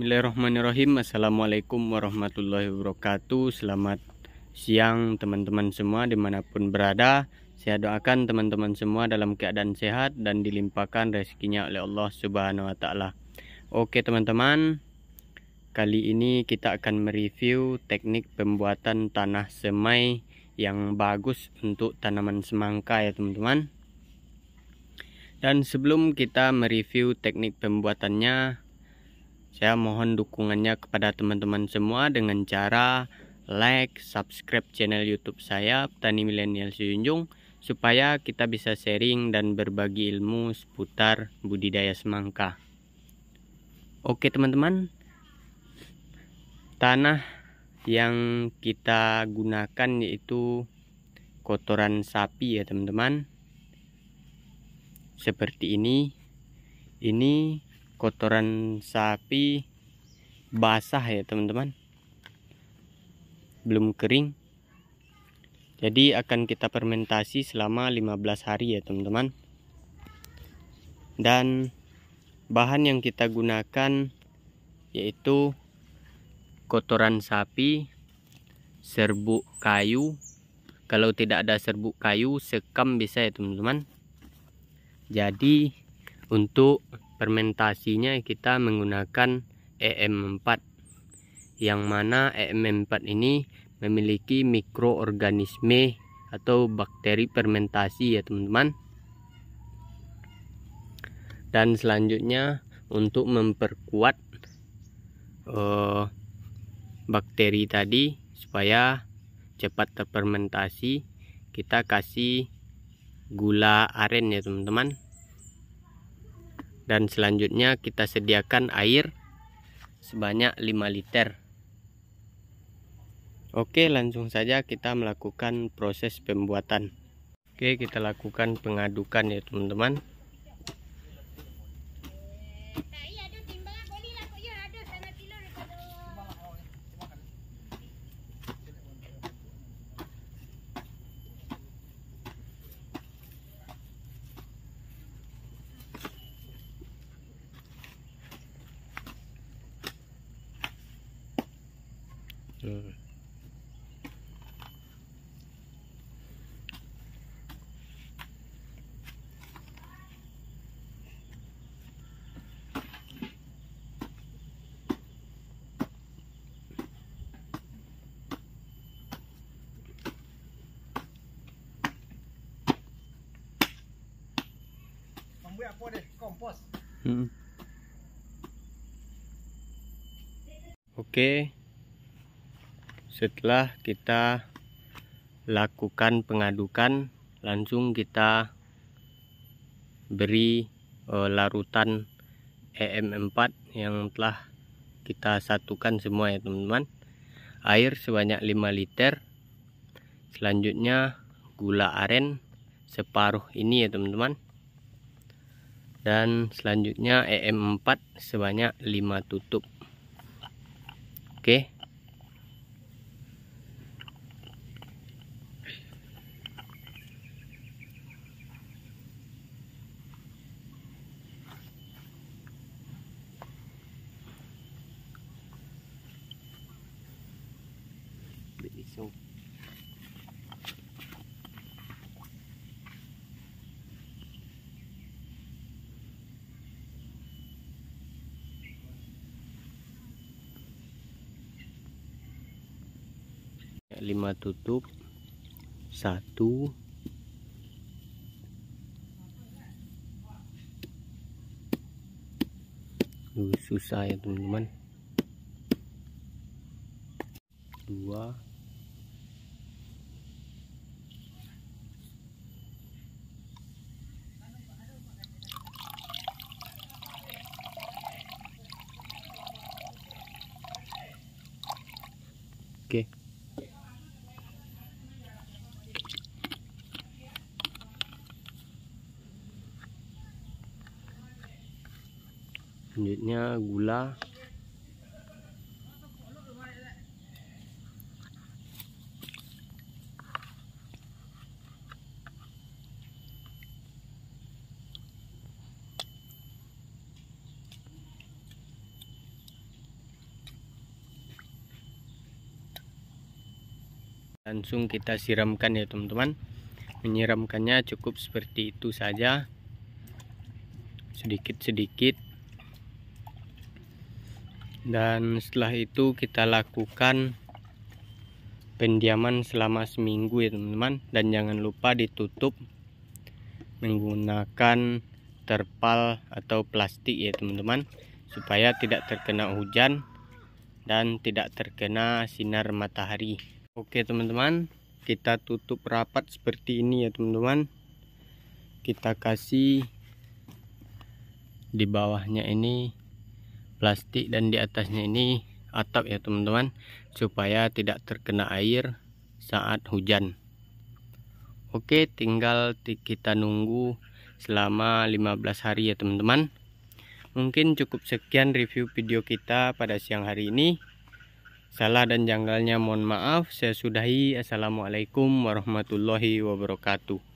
Bismillahirrahmanirrahim Assalamualaikum warahmatullahi wabarakatuh Selamat siang teman-teman semua dimanapun berada Saya doakan teman-teman semua dalam keadaan sehat Dan dilimpahkan rezekinya oleh Allah subhanahu wa ta'ala Oke teman-teman Kali ini kita akan mereview teknik pembuatan tanah semai Yang bagus untuk tanaman semangka ya teman-teman Dan sebelum kita mereview teknik pembuatannya saya mohon dukungannya kepada teman-teman semua dengan cara like, subscribe channel YouTube saya Petani Milenial Sejunjung supaya kita bisa sharing dan berbagi ilmu seputar budidaya semangka. Oke teman-teman, tanah yang kita gunakan yaitu kotoran sapi ya teman-teman. Seperti ini, ini kotoran sapi basah ya teman-teman belum kering jadi akan kita fermentasi selama 15 hari ya teman-teman dan bahan yang kita gunakan yaitu kotoran sapi serbuk kayu kalau tidak ada serbuk kayu sekam bisa ya teman-teman jadi untuk Fermentasinya kita menggunakan e EM4 yang mana e EM4 ini memiliki mikroorganisme atau bakteri fermentasi ya teman-teman. Dan selanjutnya untuk memperkuat uh, bakteri tadi supaya cepat terfermentasi kita kasih gula aren ya teman-teman dan selanjutnya kita sediakan air sebanyak 5 liter Oke langsung saja kita melakukan proses pembuatan Oke kita lakukan pengadukan ya teman-teman Ya, kompos. Hmm. Oke setelah kita lakukan pengadukan langsung kita beri uh, larutan e EM4 yang telah kita satukan semua ya teman-teman air sebanyak 5 liter selanjutnya gula aren separuh ini ya teman-teman dan selanjutnya e EM4 sebanyak 5 tutup oke okay. masuk lima tutup satu susah ya teman-teman dua selanjutnya gula langsung kita siramkan ya teman-teman menyiramkannya cukup seperti itu saja sedikit-sedikit dan setelah itu kita lakukan pendiaman selama seminggu ya teman-teman dan jangan lupa ditutup menggunakan terpal atau plastik ya teman-teman supaya tidak terkena hujan dan tidak terkena sinar matahari oke teman-teman kita tutup rapat seperti ini ya teman-teman kita kasih di bawahnya ini plastik dan di atasnya ini atap ya teman-teman supaya tidak terkena air saat hujan oke tinggal kita nunggu selama 15 hari ya teman-teman mungkin cukup sekian review video kita pada siang hari ini salah dan janggalnya mohon maaf saya sudahi assalamualaikum warahmatullahi wabarakatuh